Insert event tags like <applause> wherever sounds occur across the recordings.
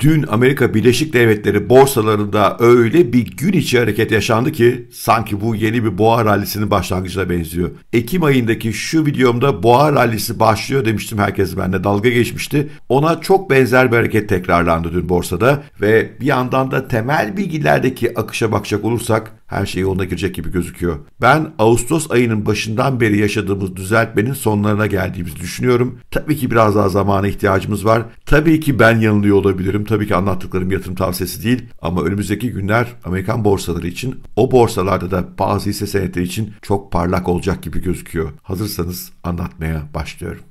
Dün Amerika Birleşik Devletleri borsalarında öyle bir gün içi hareket yaşandı ki sanki bu yeni bir boğa rallisinin başlangıcına benziyor. Ekim ayındaki şu videomda boğa rallisi başlıyor demiştim herkes benimle dalga geçmişti. Ona çok benzer bir hareket tekrarlandı dün borsada ve bir yandan da temel bilgilerdeki akışa bakacak olursak her şey yoluna girecek gibi gözüküyor. Ben Ağustos ayının başından beri yaşadığımız düzeltmenin sonlarına geldiğimizi düşünüyorum. Tabii ki biraz daha zamana ihtiyacımız var. Tabii ki ben yanılıyor olabilirim. Tabii ki anlattıklarım yatırım tavsiyesi değil. Ama önümüzdeki günler Amerikan borsaları için o borsalarda da bazı hisse senetleri için çok parlak olacak gibi gözüküyor. Hazırsanız anlatmaya başlıyorum.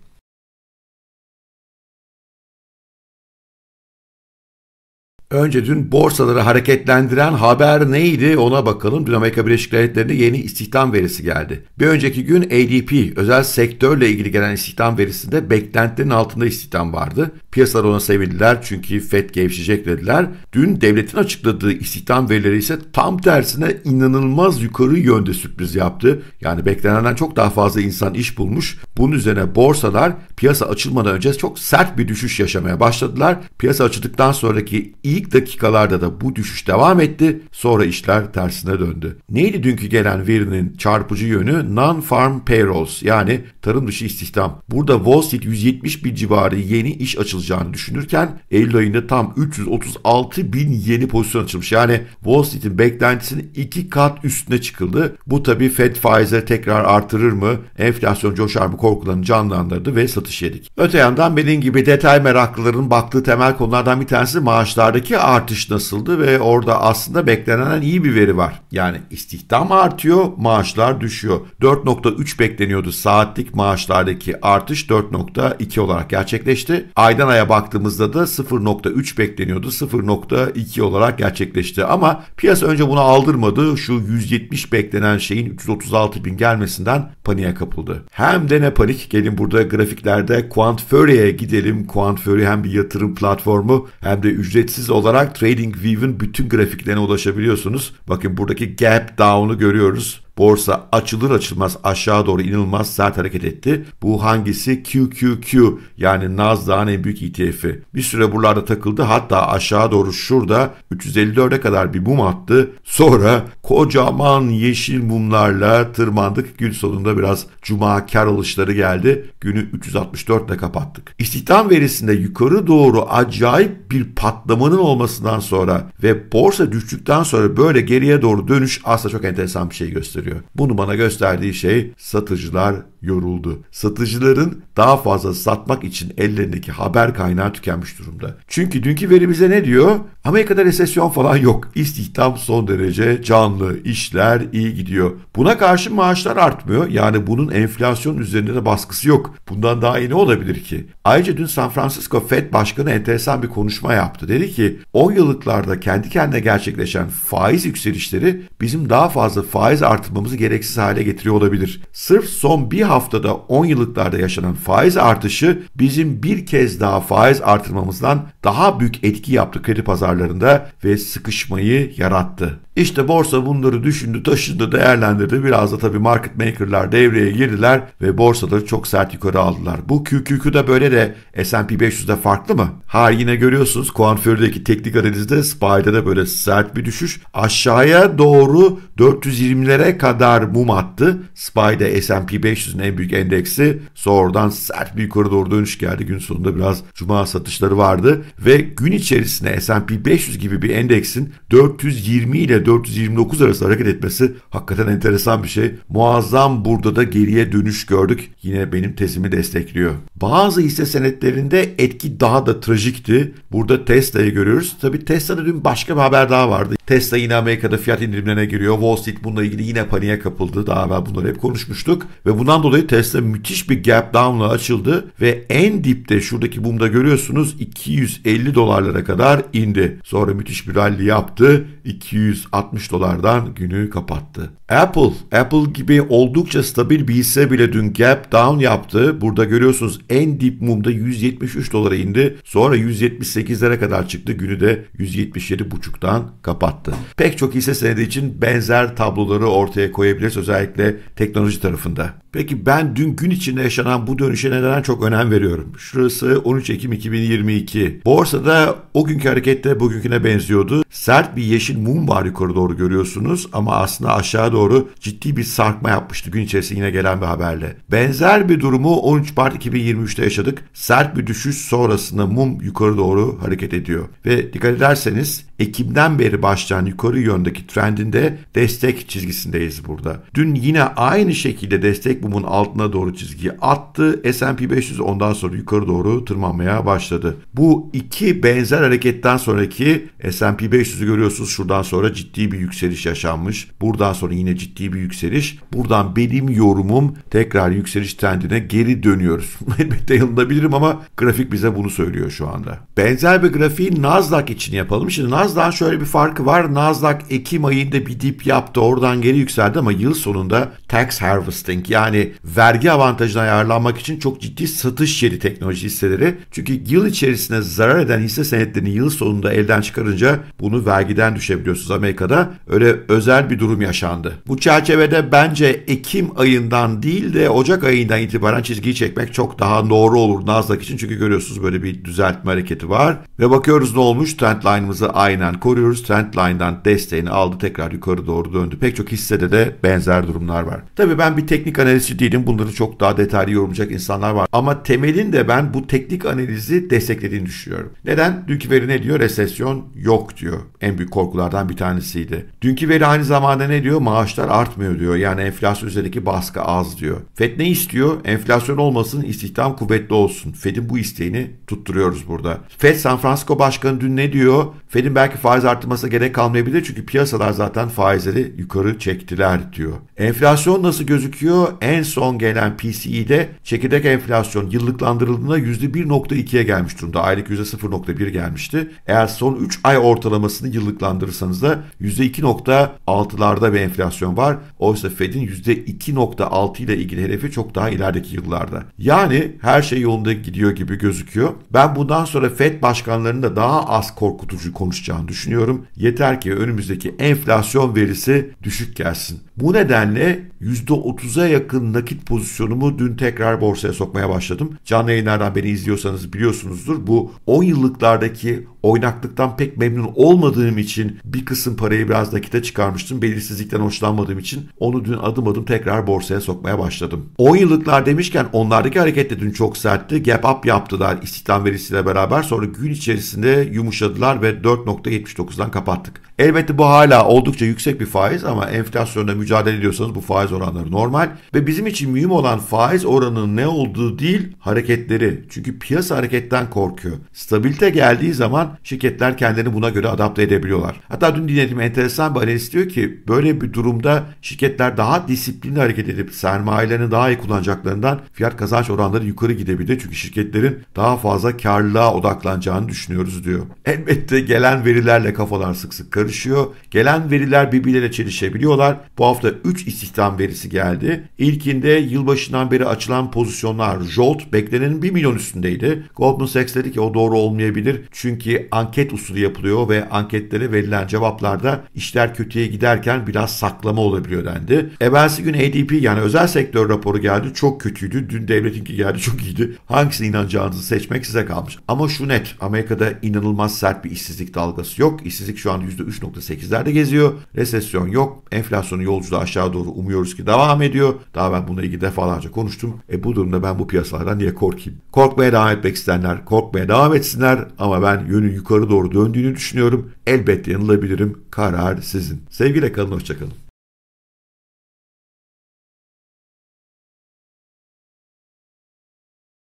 Önce dün borsaları hareketlendiren haber neydi ona bakalım. Dün Amerika Birleşik Devletleri'nde yeni istihdam verisi geldi. Bir önceki gün ADP özel sektörle ilgili gelen istihdam verisinde beklentilerin altında istihdam vardı. Piyasalar ona sevindiler çünkü FED gevşecek dediler. Dün devletin açıkladığı istihdam verileri ise tam tersine inanılmaz yukarı yönde sürpriz yaptı. Yani beklenenden çok daha fazla insan iş bulmuş. Bunun üzerine borsalar piyasa açılmadan önce çok sert bir düşüş yaşamaya başladılar. Piyasa açıldıktan sonraki ilk İlk dakikalarda da bu düşüş devam etti. Sonra işler tersine döndü. Neydi dünkü gelen verinin çarpıcı yönü? Non-farm payrolls yani tarım dışı istihdam. Burada Wall Street 170 bin civarı yeni iş açılacağını düşünürken Eylül ayında tam 336 bin yeni pozisyon açılmış. Yani Wall Street'in beklentisinin iki kat üstüne çıkıldı. Bu tabii Fed faizleri tekrar artırır mı, enflasyon coşar mı korkularını canlandırdı ve satış yedik. Öte yandan benim gibi detay meraklıların baktığı temel konulardan bir tanesi maaşlarda Oradaki artış nasıldı ve orada aslında beklenen iyi bir veri var. Yani istihdam artıyor, maaşlar düşüyor. 4.3 bekleniyordu saatlik maaşlardaki artış 4.2 olarak gerçekleşti. Aydan aya baktığımızda da 0.3 bekleniyordu 0.2 olarak gerçekleşti. Ama piyasa önce bunu aldırmadı. Şu 170 beklenen şeyin 336 bin gelmesinden paniğe kapıldı. Hem de ne panik gelin burada grafiklerde Quant Fury'e gidelim. Quant Fury hem bir yatırım platformu hem de ücretsiz olarak TradingView'in bütün grafiklerine ulaşabiliyorsunuz. Bakın buradaki gap down'u görüyoruz. Borsa açılır açılmaz aşağı doğru inilmez sert hareket etti. Bu hangisi? QQQ yani Nasdaq'ın en büyük ETF'i. Bir süre buralarda takıldı hatta aşağı doğru şurada 354'e kadar bir mum attı. Sonra kocaman yeşil mumlarla tırmandık. Gün sonunda biraz cuma kar alışları geldi. Günü 364 ile kapattık. İstihdam verisinde yukarı doğru acayip bir patlamanın olmasından sonra ve borsa düştükten sonra böyle geriye doğru dönüş aslında çok enteresan bir şey gösteriyor gösteriyor. Bunu bana gösterdiği şey satıcılar yoruldu. Satıcıların daha fazla satmak için ellerindeki haber kaynağı tükenmiş durumda. Çünkü dünkü veri bize ne diyor? Amerika'da resesyon falan yok. İstihdam son derece canlı, işler iyi gidiyor. Buna karşı maaşlar artmıyor. Yani bunun enflasyon üzerinde de baskısı yok. Bundan daha iyi ne olabilir ki? Ayrıca dün San Francisco Fed Başkanı enteresan bir konuşma yaptı. Dedi ki 10 yıllıklarda kendi kendine gerçekleşen faiz yükselişleri bizim daha fazla faiz artırmamızı gereksiz hale getiriyor olabilir. Sırf son bir hafta haftada 10 yıllıklarda yaşanan faiz artışı bizim bir kez daha faiz artırmamızdan daha büyük etki yaptı kredi pazarlarında ve sıkışmayı yarattı. İşte borsa bunları düşündü, taşıdı, değerlendirdi. Biraz da tabii market maker'lar devreye girdiler ve borsaları çok sert yukarı aldılar. Bu de böyle de S&P 500'de farklı mı? Hayır yine görüyorsunuz Kuanför'deki teknik analizde SPY'de de böyle sert bir düşüş. Aşağıya doğru 420'lere kadar mum attı. SPY'de S&P 500'ün en büyük endeksi. Sonradan sert bir yukarı doğru dönüş geldi. Gün sonunda biraz cuma satışları vardı. Ve gün içerisinde S&P 500 gibi bir endeksin 420 ile 429 arası hareket etmesi hakikaten enteresan bir şey. Muazzam burada da geriye dönüş gördük. Yine benim tezimi destekliyor. Bazı hisse senetlerinde etki daha da trajikti. Burada Tesla'yı görüyoruz. Tabi Tesla'da dün başka bir haber daha vardı. Tesla yine Amerika'da fiyat indirimlerine giriyor. Wall Street bununla ilgili yine paniğe kapıldı. Daha evvel bunları hep konuşmuştuk. Ve bundan dolayı Tesla müthiş bir gap down'la açıldı. Ve en dipte şuradaki bumda görüyorsunuz 250 dolarlara kadar indi. Sonra müthiş bir rally yaptı. 200 60 dolardan günü kapattı. Apple, Apple gibi oldukça stabil bir hisse bile dün gap down yaptı. Burada görüyorsunuz en dip mumda 173 dolara indi. Sonra 178'lere kadar çıktı. Günü de 177,5'tan kapattı. Pek çok hisse senedi için benzer tabloları ortaya koyabiliriz özellikle teknoloji tarafında. Peki ben dün gün içinde yaşanan bu dönüşe neden çok önem veriyorum? Şurası 13 Ekim 2022. Borsada o günkü harekette bugünküne benziyordu. Sert bir yeşil mum var yukarı yukarı doğru görüyorsunuz ama aslında aşağı doğru ciddi bir sarkma yapmıştı gün içerisinde yine gelen bir haberle. Benzer bir durumu 13 Mart 2023'te yaşadık. Sert bir düşüş sonrasında mum yukarı doğru hareket ediyor. Ve dikkat ederseniz Ekim'den beri başlayan yukarı yöndeki trendinde destek çizgisindeyiz burada. Dün yine aynı şekilde destek mumun altına doğru çizgiyi attı. S&P 500 ondan sonra yukarı doğru tırmanmaya başladı. Bu iki benzer hareketten sonraki S&P 500'ü görüyorsunuz. Şuradan sonra ciddi bir yükseliş yaşanmış. Buradan sonra yine ciddi bir yükseliş. Buradan benim yorumum tekrar yükseliş trendine geri dönüyoruz. <laughs> Elbette yanılabilirim ama grafik bize bunu söylüyor şu anda. Benzer bir grafiği Nasdaq için yapalım. Şimdi Nasdaq Nasdaq şöyle bir farkı var. Nasdaq Ekim ayında bir dip yaptı. Oradan geri yükseldi ama yıl sonunda tax harvesting yani vergi avantajına ayarlanmak için çok ciddi satış yeri teknoloji hisseleri. Çünkü yıl içerisinde zarar eden hisse senetlerini yıl sonunda elden çıkarınca bunu vergiden düşebiliyorsunuz Amerika'da. Öyle özel bir durum yaşandı. Bu çerçevede bence Ekim ayından değil de Ocak ayından itibaren çizgiyi çekmek çok daha doğru olur Nasdaq için. Çünkü görüyorsunuz böyle bir düzeltme hareketi var. Ve bakıyoruz ne olmuş? Trend line'ımızı aynen koruyoruz. Trend line'dan desteğini aldı tekrar yukarı doğru döndü. Pek çok hissede de benzer durumlar var. Tabii ben bir teknik analizci değilim. Bunları çok daha detaylı yorumlayacak insanlar var. Ama temelinde ben bu teknik analizi desteklediğini düşünüyorum. Neden? Dünkü veri ne diyor? Resesyon yok diyor. En büyük korkulardan bir tanesiydi. Dünkü veri aynı zamanda ne diyor? Maaşlar artmıyor diyor. Yani enflasyon üzerindeki baskı az diyor. Fed ne istiyor? Enflasyon olmasın, istihdam kuvvetli olsun. Fed'in bu isteğini tutturuyoruz burada. Fed San Francisco Başkanı dün ne diyor? Fed'in belki faiz arttırmasına gerek kalmayabilir çünkü piyasalar zaten faizleri yukarı çektiler diyor. Enflasyon Enflasyon nasıl gözüküyor? En son gelen PCE'de çekirdek enflasyon yıllıklandırıldığında %1.2'ye gelmiş durumda. Aylık %0.1 gelmişti. Eğer son 3 ay ortalamasını yıllıklandırırsanız da %2.6'larda bir enflasyon var. Oysa Fed'in %2.6 ile ilgili hedefi çok daha ilerideki yıllarda. Yani her şey yolunda gidiyor gibi gözüküyor. Ben bundan sonra Fed başkanlarının da daha az korkutucu konuşacağını düşünüyorum. Yeter ki önümüzdeki enflasyon verisi düşük gelsin. Bu nedenle %30'a yakın nakit pozisyonumu dün tekrar borsaya sokmaya başladım. Canlı yayınlardan beni izliyorsanız biliyorsunuzdur. Bu 10 yıllıklardaki oynaklıktan pek memnun olmadığım için bir kısım parayı biraz nakite çıkarmıştım. Belirsizlikten hoşlanmadığım için onu dün adım adım tekrar borsaya sokmaya başladım. 10 yıllıklar demişken onlardaki hareket de dün çok sertti. Gap up yaptılar istihdam verisiyle beraber. Sonra gün içerisinde yumuşadılar ve 4.79'dan kapattık. Elbette bu hala oldukça yüksek bir faiz ama enflasyonla mücadele ediyorsanız bu faiz oranları normal ve bizim için mühim olan faiz oranının ne olduğu değil hareketleri. Çünkü piyasa hareketten korkuyor. Stabilite geldiği zaman şirketler kendini buna göre adapte edebiliyorlar. Hatta dün dinlediğim enteresan bir analiz diyor ki böyle bir durumda şirketler daha disiplinli hareket edip sermayelerini daha iyi kullanacaklarından fiyat kazanç oranları yukarı gidebilir. Çünkü şirketlerin daha fazla karlılığa odaklanacağını düşünüyoruz diyor. Elbette gelen verilerle kafalar sık sık karışıyor. Gelen veriler birbirleriyle çelişebiliyorlar. Bu hafta 3 istihdam verisi geldi. İlkinde yılbaşından beri açılan pozisyonlar Jolt beklenenin 1 milyon üstündeydi. Goldman Sachs dedi ki o doğru olmayabilir çünkü anket usulü yapılıyor ve anketlere verilen cevaplarda işler kötüye giderken biraz saklama olabiliyor dendi. Evvelsi gün ADP yani özel sektör raporu geldi çok kötüydü. Dün devletinki geldi çok iyiydi. Hangisine inanacağınızı seçmek size kalmış. Ama şu net Amerika'da inanılmaz sert bir işsizlik dalgası yok. İşsizlik şu an %3.8'lerde geziyor. Resesyon yok. Enflasyonu yolculuğu aşağı doğru umuyoruz görüyoruz ki devam ediyor. Daha ben bununla ilgili defalarca konuştum. E bu durumda ben bu piyasalardan niye korkayım? Korkmaya devam etmek isteyenler korkmaya devam etsinler ama ben yönün yukarı doğru döndüğünü düşünüyorum. Elbette yanılabilirim. Karar sizin. Sevgiyle kalın, hoşçakalın.